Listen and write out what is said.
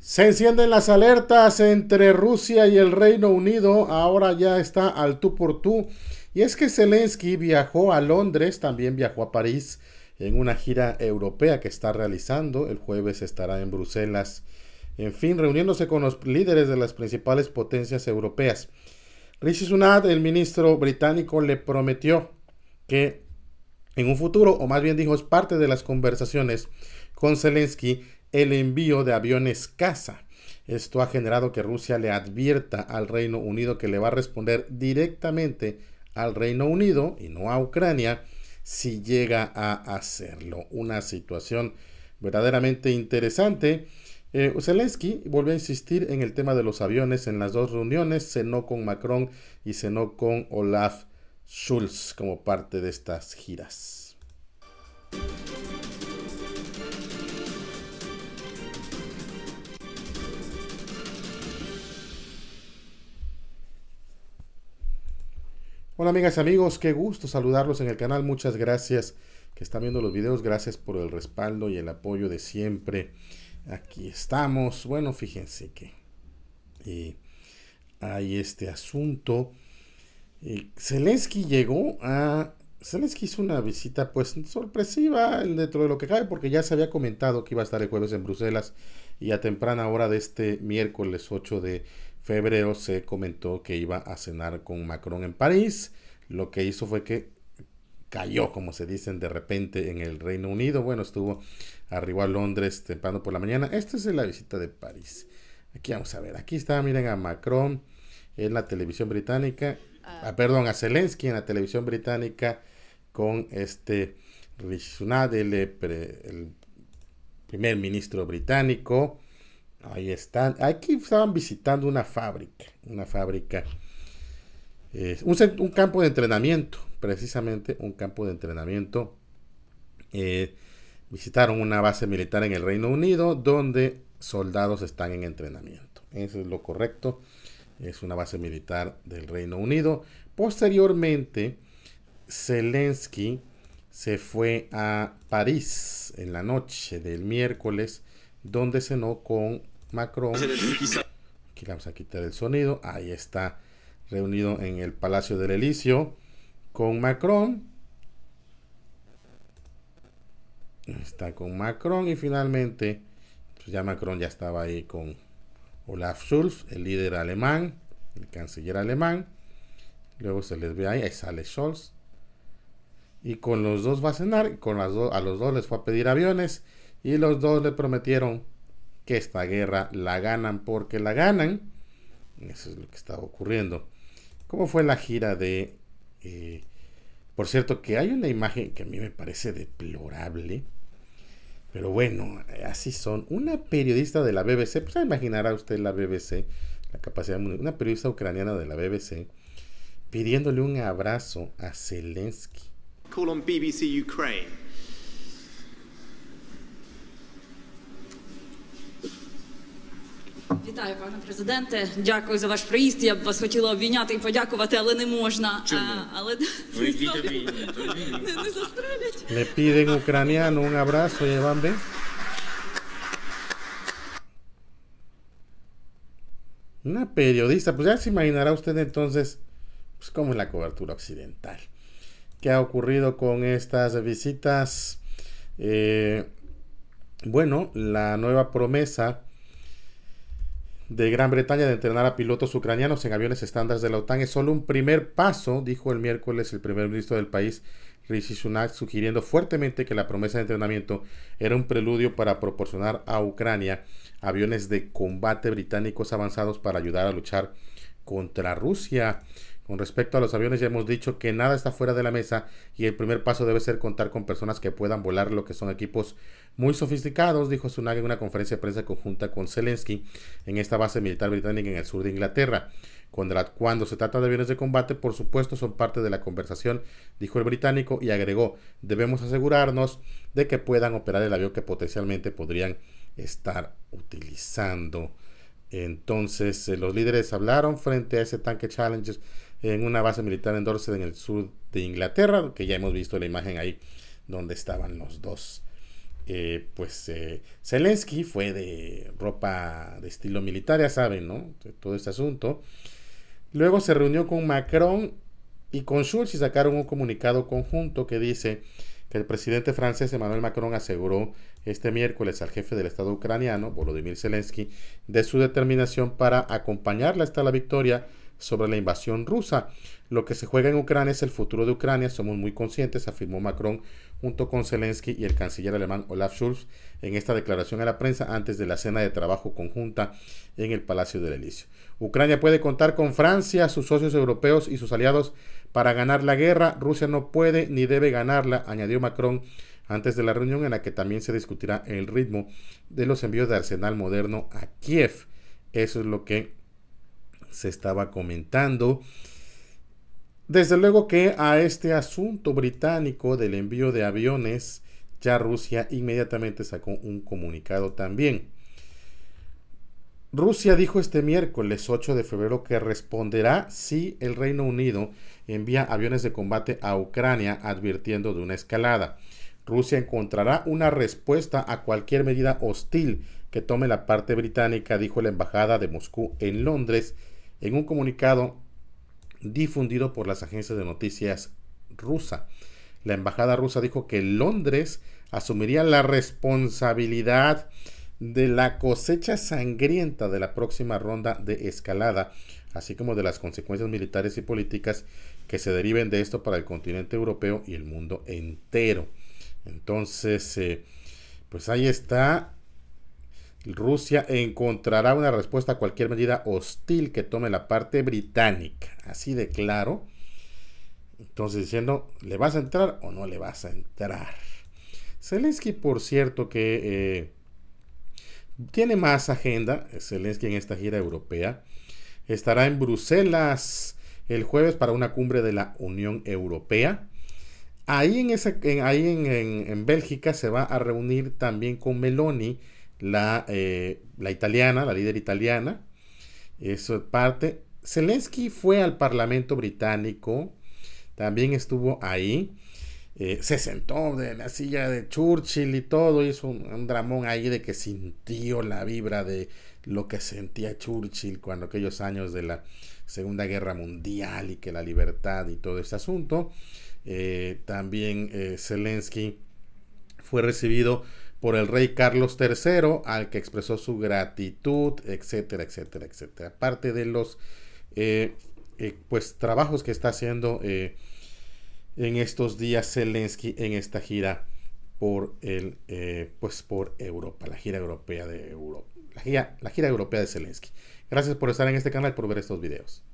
Se encienden las alertas entre Rusia y el Reino Unido, ahora ya está al tú por tú. Y es que Zelensky viajó a Londres, también viajó a París en una gira europea que está realizando. El jueves estará en Bruselas, en fin, reuniéndose con los líderes de las principales potencias europeas. Rishi Sunak, el ministro británico, le prometió que en un futuro, o más bien dijo, es parte de las conversaciones con Zelensky, el envío de aviones casa. Esto ha generado que Rusia le advierta al Reino Unido que le va a responder directamente al Reino Unido y no a Ucrania si llega a hacerlo. Una situación verdaderamente interesante. Eh, Zelensky volvió a insistir en el tema de los aviones en las dos reuniones, cenó con Macron y cenó con Olaf Schulz como parte de estas giras. Hola amigas y amigos, qué gusto saludarlos en el canal. Muchas gracias que están viendo los videos. Gracias por el respaldo y el apoyo de siempre. Aquí estamos. Bueno, fíjense que eh, hay este asunto. Eh, Zelensky llegó a... Zelensky hizo una visita pues sorpresiva dentro de lo que cabe porque ya se había comentado que iba a estar el jueves en Bruselas y a temprana hora de este miércoles 8 de febrero se comentó que iba a cenar con Macron en París. Lo que hizo fue que cayó, como se dicen de repente, en el Reino Unido. Bueno, estuvo, arribó a Londres temprano por la mañana. Esta es la visita de París. Aquí vamos a ver, aquí está, miren a Macron en la televisión británica, ah. Ah, perdón, a Zelensky en la televisión británica con este Rishi de eh, primer ministro británico. Ahí están. Aquí estaban visitando una fábrica, una fábrica, eh, un, campo de entrenamiento, precisamente un campo de entrenamiento. Eh, visitaron una base militar en el Reino Unido donde soldados están en entrenamiento. Eso es lo correcto. Es una base militar del Reino Unido. Posteriormente, Zelensky se fue a París en la noche del miércoles, donde cenó con Macron. Aquí vamos a quitar el sonido. Ahí está reunido en el Palacio del Elicio con Macron. Está con Macron y finalmente pues ya Macron ya estaba ahí con Olaf Schulz, el líder alemán, el canciller alemán. Luego se les ve ahí, ahí sale Scholz y con los dos va a cenar, con las a los dos les fue a pedir aviones y los dos le prometieron que esta guerra la ganan porque la ganan. Eso es lo que estaba ocurriendo. ¿Cómo fue la gira de... Eh, por cierto, que hay una imagen que a mí me parece deplorable. Pero bueno, así son. Una periodista de la BBC, pues imaginará usted la BBC, la capacidad una periodista ucraniana de la BBC, pidiéndole un abrazo a Zelensky call on BBC Ukraine. Вітаю, пане президенте. Дякую за ваш приїзд. Я б вас хотіла обійняти і подякувати, але не можна. А, але Ви не, не застрелять. Le piden ucraniano un abrazo y van Una periodista, pues ya se imaginará usted entonces, pues cómo es la cobertura occidental. ¿Qué ha ocurrido con estas visitas. Eh, bueno, la nueva promesa de Gran Bretaña de entrenar a pilotos ucranianos en aviones estándar de la OTAN es solo un primer paso, dijo el miércoles el primer ministro del país, Rishi Sunak, sugiriendo fuertemente que la promesa de entrenamiento era un preludio para proporcionar a Ucrania aviones de combate británicos avanzados para ayudar a luchar contra Rusia. Con respecto a los aviones, ya hemos dicho que nada está fuera de la mesa y el primer paso debe ser contar con personas que puedan volar lo que son equipos muy sofisticados, dijo Sunag en una conferencia de prensa conjunta con Zelensky en esta base militar británica en el sur de Inglaterra. Cuando se trata de aviones de combate, por supuesto, son parte de la conversación, dijo el británico y agregó, debemos asegurarnos de que puedan operar el avión que potencialmente podrían estar utilizando. Entonces, eh, los líderes hablaron frente a ese tanque Challenger en una base militar en Dorset, en el sur de Inglaterra, que ya hemos visto la imagen ahí donde estaban los dos. Eh, pues eh, Zelensky fue de ropa de estilo militar, ya saben, ¿no? Todo este asunto. Luego se reunió con Macron y con Schulz y sacaron un comunicado conjunto que dice, que el presidente francés Emmanuel Macron aseguró este miércoles al jefe del Estado ucraniano, Volodymyr Zelensky, de su determinación para acompañarla hasta la victoria sobre la invasión rusa. Lo que se juega en Ucrania es el futuro de Ucrania, somos muy conscientes, afirmó Macron junto con Zelensky y el canciller alemán Olaf Schulz en esta declaración a la prensa antes de la cena de trabajo conjunta en el Palacio del Elíseo. Ucrania puede contar con Francia, sus socios europeos y sus aliados para ganar la guerra. Rusia no puede ni debe ganarla, añadió Macron antes de la reunión en la que también se discutirá el ritmo de los envíos de arsenal moderno a Kiev. Eso es lo que se estaba comentando. Desde luego que a este asunto británico del envío de aviones, ya Rusia inmediatamente sacó un comunicado también. Rusia dijo este miércoles 8 de febrero que responderá si el Reino Unido envía aviones de combate a Ucrania advirtiendo de una escalada. Rusia encontrará una respuesta a cualquier medida hostil que tome la parte británica, dijo la embajada de Moscú en Londres en un comunicado difundido por las agencias de noticias rusa. La embajada rusa dijo que Londres asumiría la responsabilidad de la cosecha sangrienta de la próxima ronda de escalada, así como de las consecuencias militares y políticas que se deriven de esto para el continente europeo y el mundo entero. Entonces, eh, pues ahí está Rusia encontrará una respuesta a cualquier medida hostil que tome la parte británica. Así de claro. Entonces diciendo, ¿le vas a entrar o no le vas a entrar? Zelensky, por cierto, que eh, tiene más agenda, Zelensky en esta gira europea, estará en Bruselas el jueves para una cumbre de la Unión Europea. Ahí en, en, en Bélgica se va a reunir también con Meloni la, eh, la italiana, la líder italiana. Eso es parte. Zelensky fue al Parlamento británico, también estuvo ahí. Eh, se sentó de la silla de Churchill y todo, hizo un, dramón ahí de que sintió la vibra de lo que sentía Churchill cuando aquellos años de la Segunda Guerra Mundial y que la libertad y todo ese asunto. Eh, también Zelensky fue recibido por el rey Carlos III, al que expresó su gratitud, etcétera, etcétera, etcétera. Aparte de los eh, eh, pues, trabajos que está haciendo eh, en estos días Zelensky en esta gira por, el, pues, Europa, la gira europea de La gira, la gira europea de Zelensky. Gracias por estar en este canal, por ver estos videos.